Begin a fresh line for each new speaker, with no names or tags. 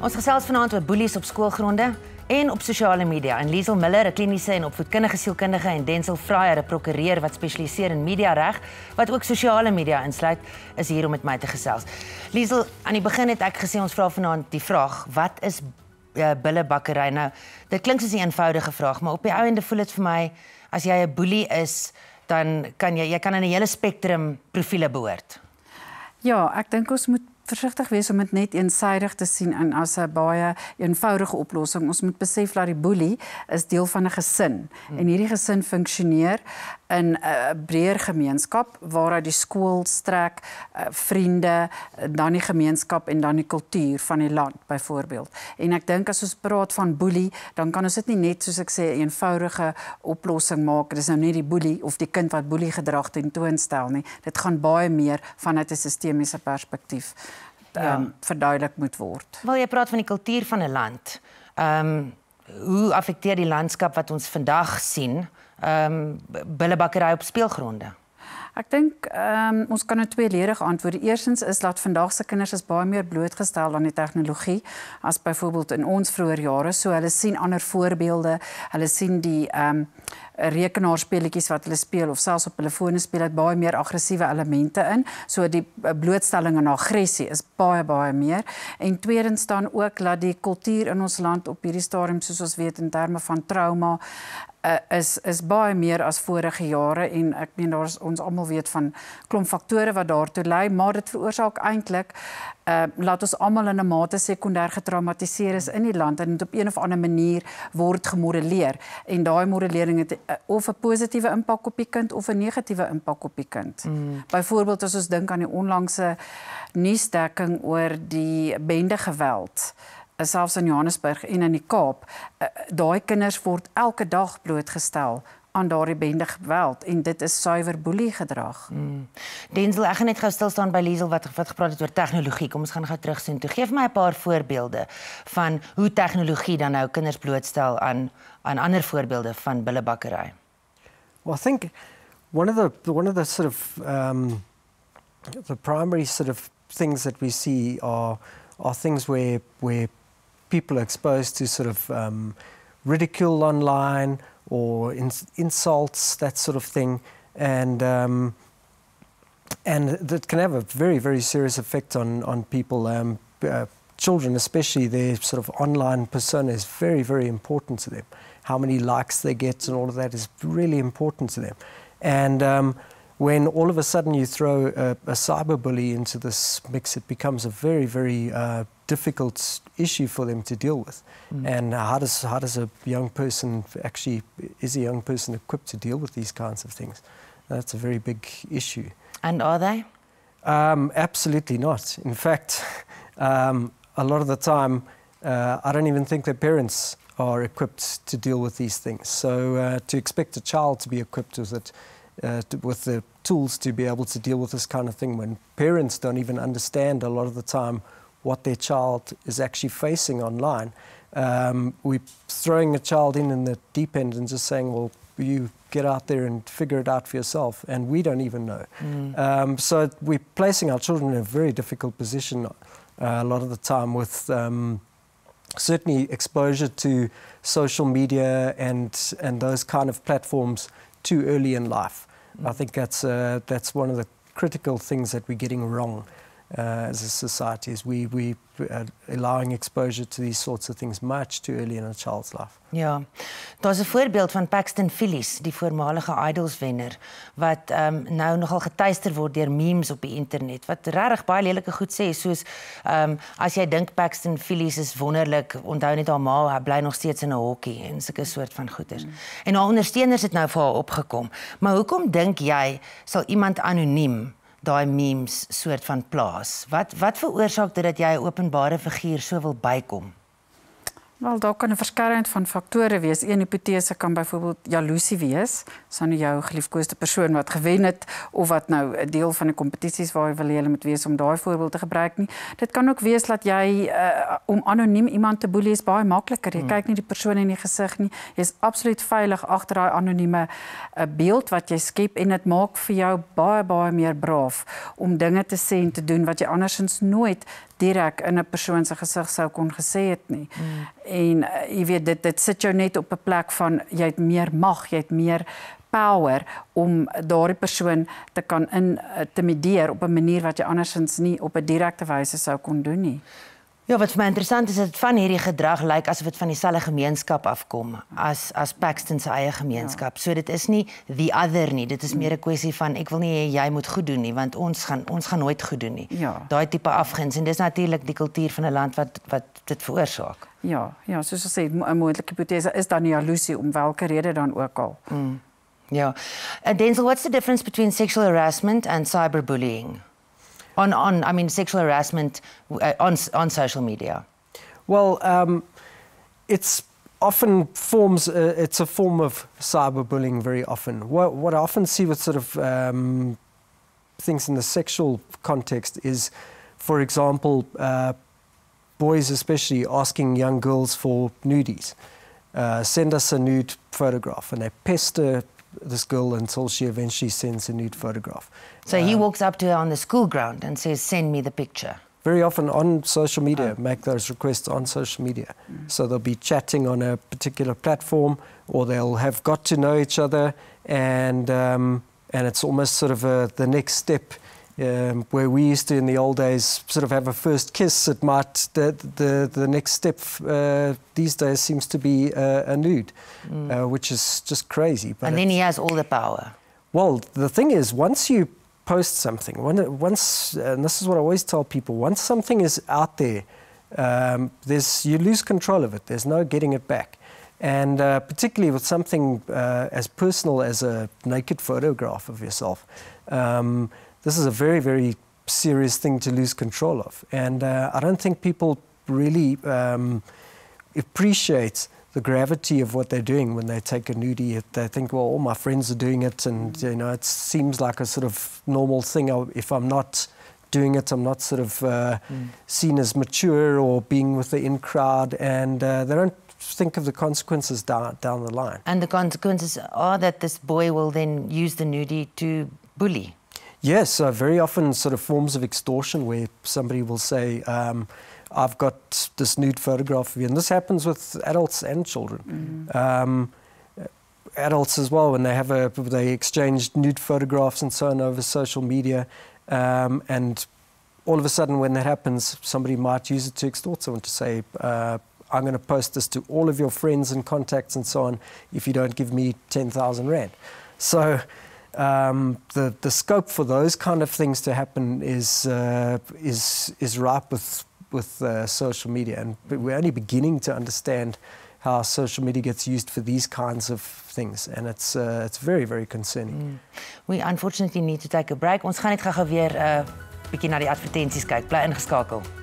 Ons gesels vanaand oor boelies op skoolgronde en op sosiale media. En Liesel Miller, 'n kliniese en opvoedkundige sielkundige en Denzel Fryer, 'n prokureur wat spesialiseer in media reg, wat ook sosiale media insluit, is hier om met my te gesels. Liesel, aan die begin het ek gesê ons vra vanaand die vraag: Wat is uh, bullebakkery nou? Dit klink soos 'n eenvoudige vraag, maar op die ouende voel dit vir my as jy 'n boelie is, dan kan jy jy kan aan 'n hele spektrum profile behoort.
Ja, ek dink ons moet versigtig wees om dit net eensaidig te sien en as 'n baie eenvoudige oplossing. Ons moet besef dat die boelie is deel van 'n gesin hmm. en hierdie gesin funksioneer in 'n breër gemeenskap waaruit die skool strek, eh, vriende, dan die gemeenskap en dan die kultuur van die land byvoorbeeld. En ek dink as ons praat van boelie, dan kan ons dit nie net soos ek sê 'n eenvoudige oplossing maak. Dit is nou nie die boelie of die kind wat boelie gedrag teen toon stel nie. Dit gaan baie meer vanuit 'n sistemiese perspektief um, ja. Ehm, verduidelik moet word.
Wil jy praat van die kultuur van 'n land? Ehm um,
hoe affekteer die landskap wat ons vandag sien? Ehm um, billebakkery op speelgronde. Ek dink ehm um, ons kan nou tweeledig antwoord. Eerstens is dat vandag se kinders is baie meer blootgestel aan die tegnologie as byvoorbeeld in ons vroeë jare. So hulle sien ander voorbeelde. Hulle sien die ehm um, rekenaarspeletjies wat hulle speel of selfs op hulle telefone speel het baie meer aggressiewe elemente in. So die eh, blootstelling aan aggressie is baie baie meer. En tweedens dan ook dat die kultuur in ons land op hierdie stadium soos ons weet in terme van trauma Uh, is is baie meer as vorige jare en ek meen daar's ons almal weet van klomp faktore wat daartoe lei maar dit veroorsaak eintlik uh, laat ons almal in 'n mate sekondêr getraumatiseer is in die land en dit op een of ander manier word gemodelleer en daai modellering het uh, of 'n positiewe impak op die kind of 'n negatiewe impak op die kind. Mm. Byvoorbeeld as ons dink aan die onlangse nuusdekking oor die bende geweld eh, selfs in Johannesburg en in die Kaap, eh, daai kinders word elke dag blootgestel aan daardie bende geweld en dit is suiwer boelie gedrag. Mm. Denzel, ek gaan net gou stil staan by Liesel wat wat gepraat het oor tegnologie. Kom
ons gaan gou terug sien. Toe gee vir my 'n paar voorbeelde van hoe tegnologie dan nou kinders blootstel aan aan ander voorbeelde van billebakkery.
Well, I think one of the one of the sort of um the primary sort of things that we see are are things where where people are exposed to sort of um ridicule online or in, insults, that sort of thing, and um, and that can have a very very serious effect on on people. Um, uh, children, especially their sort of online persona, is very very important to them. How many likes they get and all of that is really important to them, and. Um, when all of a sudden you throw a, a cyberbully into this mix, it becomes a very, very uh, difficult issue for them to deal with. Mm. And how does, how does a young person actually, is a young person equipped to deal with these kinds of things? That's a very big issue. And are they? Um, absolutely not. In fact, um, a lot of the time, uh, I don't even think their parents are equipped to deal with these things. So uh, to expect a child to be equipped with it, uh, to, with the tools to be able to deal with this kind of thing when parents don't even understand a lot of the time what their child is actually facing online. Um, we're throwing a child in in the deep end and just saying, well, you get out there and figure it out for yourself, and we don't even know. Mm. Um, so we're placing our children in a very difficult position uh, a lot of the time with um, certainly exposure to social media and, and those kind of platforms too early in life. Mm. I think that's, uh, that's one of the critical things that we're getting wrong. uh, as a society is we we uh, allowing exposure to these sorts of things much too early in a child's life.
Ja. Daar's 'n voorbeeld van Paxton Phillies, die voormalige Idols wenner wat ehm um, nou nogal getuister word deur memes op die internet wat regtig baie lelike goed sê soos ehm um, as jy dink Paxton Phillies is wonderlik, onthou net haar ma, hy bly nog steeds in 'n hokkie en sulke soort van goeters. Mm. En haar ondersteuners het nou vir haar opgekom. Maar hoekom dink jy sal iemand anoniem daai memes soort van plaas. Wat wat veroorsaak dit dat jy 'n openbare figuur so wil bykom?
Wel daar kan 'n verskeidenheid van faktore wees. Een hipotese kan byvoorbeeld jaloesie wees, sonder nou jou geliefkoeste persoon wat gewen het of wat nou 'n deel van 'n kompetisie is waar jy wil hê hulle moet wees om daai voorbeeld te gebruik nie. Dit kan ook wees dat jy uh, om anoniem iemand te boelie is baie makliker. Jy hmm. kyk nie die persoon in die gesig nie. Jy's absoluut veilig agter daai anonieme uh, beeld wat jy skep en dit maak vir jou baie baie meer braaf om dinge te sê en te doen wat jy andersins nooit direk in 'n persoon se gesig sou kon gesê het nie. Mm. En uh, jy weet dit dit sit jou net op 'n plek van jy het meer mag, jy het meer power om daardie persoon te kan in eh, intimideer op 'n manier wat jy andersins nie op 'n direkte wyse sou kon doen nie. Ja, wat vir my interessant is, is dit van hierdie gedrag lyk asof dit van dieselfde gemeenskap
afkom as as Paxton se eie gemeenskap. Ja. So dit is nie the other nie, dit is meer 'n kwessie van ek wil nie hê jy moet goed doen nie, want ons gaan ons gaan nooit goed doen nie. Ja. Daai tipe afguns en dis natuurlik die kultuur van 'n land wat wat dit veroorsaak.
Ja, ja, soos ek sê, 'n moontlike hipotese is dan jaloesie om watter rede dan ook al.
Mm. Ja. Denzel, what's the difference between sexual harassment and cyberbullying? on, on I mean, sexual harassment uh, on, on social media?
Well, um, it's often forms, uh, it's a form of cyberbullying very often. What, what I often see with sort of um, things in the sexual context is, for example, uh, boys especially asking young girls for nudies. Uh, send us a nude photograph, and they pester this girl until she eventually sends a nude photograph. So um, he walks up to her on the school ground and says, Send me the picture. Very often on social media, oh. make those requests on social media. Mm. So they'll be chatting on a particular platform or they'll have got to know each other and, um, and it's almost sort of a, the next step um, where we used to in the old days sort of have a first kiss, it might the the, the next step uh, these days seems to be uh, a nude, uh, mm. uh, which is just crazy. But and then he has all the power. Well, the thing is, once you post something, when, once and this is what I always tell people: once something is out there, um, there's you lose control of it. There's no getting it back. And uh, particularly with something uh, as personal as a naked photograph of yourself, um, this is a very, very serious thing to lose control of. And uh, I don't think people really um, appreciate the gravity of what they're doing when they take a nudie. They think, well, all my friends are doing it, and you know, it seems like a sort of normal thing. If I'm not doing it, I'm not sort of uh, mm. seen as mature or being with the in crowd, and uh, they don't think of the consequences down, down the line.
And the consequences are that this boy will then use the nudie to bully.
Yes, uh, very often sort of forms of extortion where somebody will say, um, I've got this nude photograph of you. And this happens with adults and children. Mm. Um, uh, adults as well, when they have a, they exchange nude photographs and so on over social media. Um, and all of a sudden, when that happens, somebody might use it to extort someone to say, uh, I'm going to post this to all of your friends and contacts and so on if you don't give me 10,000 Rand. So, um, the the scope for those kind of things to happen is uh, is is ripe with with uh, social media, and we're only beginning to understand how social media gets used for these kinds of things and it's uh, it's very very concerning. Mm. We
unfortunately need to take a break. Ons gaan net gou-gou weer uh, bietjie na die advertensies kyk. Bly ingeskakel.